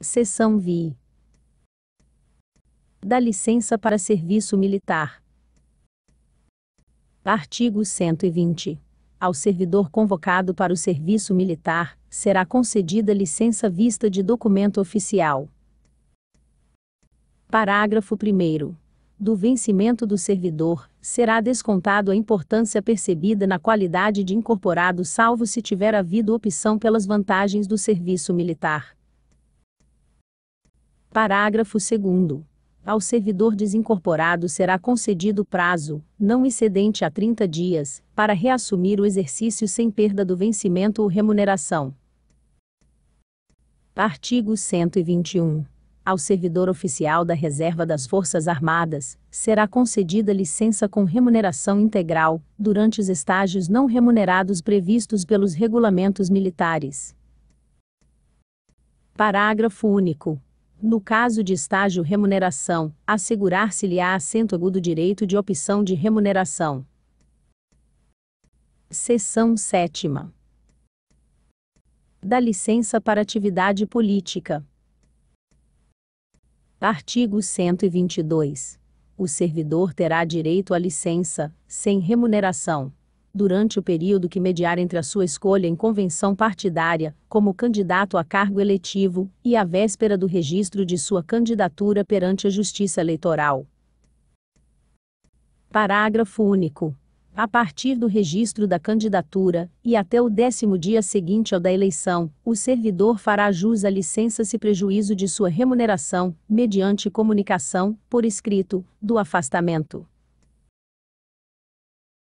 Seção VI. Da licença para serviço militar. Artigo 120. Ao servidor convocado para o serviço militar, será concedida licença vista de documento oficial. Parágrafo 1. Do vencimento do servidor, será descontado a importância percebida na qualidade de incorporado, salvo se tiver havido opção pelas vantagens do serviço militar. Parágrafo 2. Ao servidor desincorporado será concedido prazo, não excedente a 30 dias, para reassumir o exercício sem perda do vencimento ou remuneração. Artigo 121 ao servidor oficial da Reserva das Forças Armadas, será concedida licença com remuneração integral, durante os estágios não remunerados previstos pelos regulamentos militares. Parágrafo único. No caso de estágio remuneração, assegurar-se-lhe-á assento agudo direito de opção de remuneração. Seção 7. Da licença para atividade política. Artigo 122. O servidor terá direito à licença, sem remuneração durante o período que mediar entre a sua escolha em convenção partidária, como candidato a cargo eletivo, e a véspera do registro de sua candidatura perante a Justiça Eleitoral. Parágrafo único. A partir do registro da candidatura, e até o décimo dia seguinte ao da eleição, o servidor fará jus à licença se prejuízo de sua remuneração, mediante comunicação, por escrito, do afastamento.